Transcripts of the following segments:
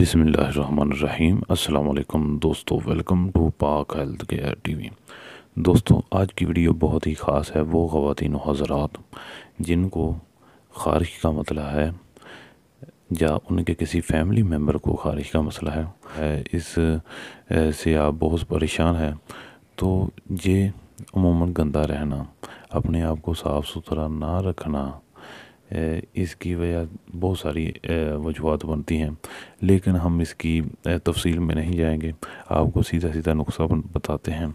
بسم اللہ الرحمن الرحیم السلام علیکم دوستو welcome to Pak health care TV وی دوستو آج کی ویڈیو بہت ہی خاص ہے وہ خواتین و حضرات جن کو خارش کا مسئلہ ہے یا ان کے کسی فیملی ممبر کو خارش کا مسئلہ ہے اس سے آپ بہت پریشان ہیں تو یہ عموماً گندہ رہنا اپنے آپ کو صاف ستھرا نہ رکھنا اس کی وجہ بہت ساری وجوہات بنتی ہیں لیکن ہم اس کی تفصیل میں نہیں جائیں گے آپ کو سیدھا سیدھا نقصہ بتاتے ہیں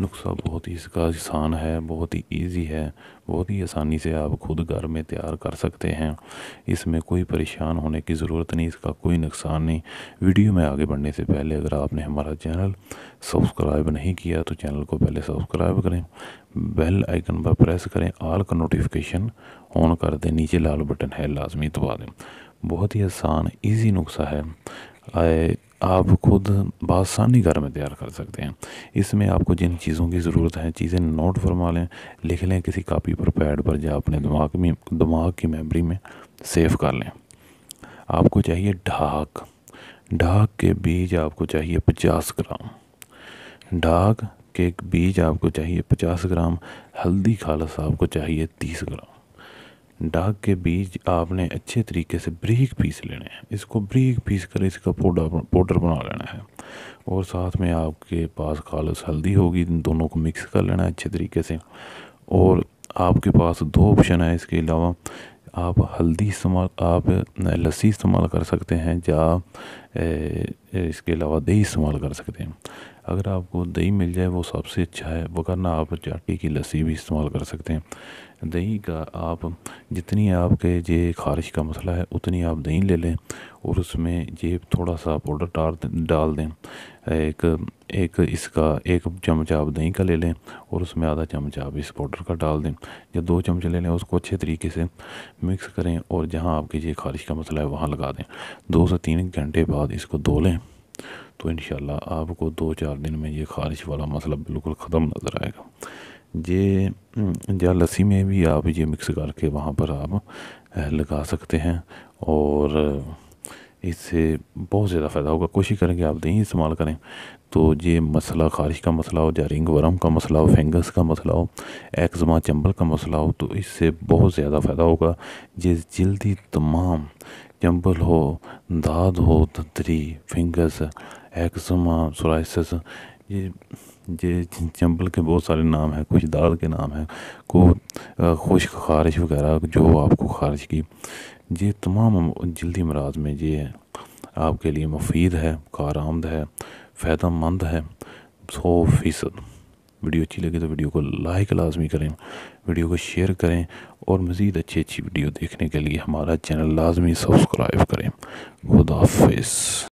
نسخہ بہت ہی اس کا آسان ہے بہت ہی ایزی ہے بہت ہی آسانی سے آپ خود گھر میں تیار کر سکتے ہیں اس میں کوئی پریشان ہونے کی ضرورت نہیں اس کا کوئی نقصان نہیں ویڈیو میں آگے بڑھنے سے پہلے اگر آپ نے ہمارا چینل سبسکرائب نہیں کیا تو چینل کو پہلے سبسکرائب کریں بیل آئکن پر پریس کریں آل کا نوٹیفیکیشن آن کر دیں نیچے لال بٹن ہے لازمی دبا دیں بہت ہی آسان ایزی نسخہ ہے آئے آپ خود بآسانی گھر میں تیار کر سکتے ہیں اس میں آپ کو جن چیزوں کی ضرورت ہے چیزیں نوٹ فرما لیں لکھ لیں کسی کاپی پر پیڈ پر جا اپنے دماغ میں دماغ کی میموری میں سیف کر لیں آپ کو چاہیے ڈھاک ڈھاک کے بیج آپ کو چاہیے پچاس گرام ڈھاک کے بیج آپ کو چاہیے پچاس گرام ہلدی خالص آپ کو چاہیے تیس گرام ڈاک کے بیج آپ نے اچھے طریقے سے بریک پیس لینے ہیں اس کو بریک پیس کر اس کا پوڈر پاؤڈر بنا لینا ہے اور ساتھ میں آپ کے پاس خالص ہلدی ہوگی دونوں کو مکس کر لینا ہے اچھے طریقے سے اور آپ کے پاس دو آپشن ہیں اس کے علاوہ آپ ہلدی استعمال آپ لسی استعمال کر سکتے ہیں یا اس کے علاوہ دہی استعمال کر سکتے ہیں اگر آپ کو دہی مل جائے وہ سب سے اچھا ہے وہ کرنا آپ چاٹی کی لسی بھی استعمال کر سکتے ہیں دہی کا آپ جتنی آپ کے یہ خارش کا مسئلہ ہے اتنی آپ دہی لے لیں اور اس میں یہ تھوڑا سا پاؤڈر ڈال دیں ایک ایک اس کا ایک چمچ آپ دہی کا لے لیں اور اس میں آدھا چمچ آپ اس پاؤڈر کا ڈال دیں یا دو چمچ لے لیں اس کو اچھے طریقے سے مکس کریں اور جہاں آپ کے یہ خارش کا مسئلہ ہے وہاں لگا دیں دو سے تین گھنٹے بعد اس کو دھو لیں تو انشاءاللہ آپ کو دو چار دن میں یہ خارش والا مسئلہ بالکل ختم نظر آئے گا یہ یا لسی میں بھی آپ یہ مکس کر کے وہاں پر آپ لگا سکتے ہیں اور اس سے بہت زیادہ فائدہ ہوگا کوشش کریں کہ آپ نہیں استعمال کریں تو یہ مسئلہ خارش کا مسئلہ ہو جارنگ رنگ ورم کا مسئلہ ہو فنگس کا مسئلہ ہو ایکزما چمبل کا مسئلہ ہو تو اس سے بہت زیادہ فائدہ ہوگا یہ جلدی تمام چمبل ہو داد ہو دتری فنگس ایکسما ہاں، سورائسس یہ چمبل کے بہت سارے نام ہیں کچھ دال کے نام ہیں کو خشک خارج وغیرہ جو آپ کو خارج کی یہ تمام جلدی مراض میں یہ آپ کے لیے مفید ہے کارآمد ہے فائدہ مند ہے سو فیصد ویڈیو اچھی لگے تو ویڈیو کو لائک لازمی کریں ویڈیو کو شیئر کریں اور مزید اچھی اچھی ویڈیو دیکھنے کے لیے ہمارا چینل لازمی سبسکرائب کریں خدا حافظ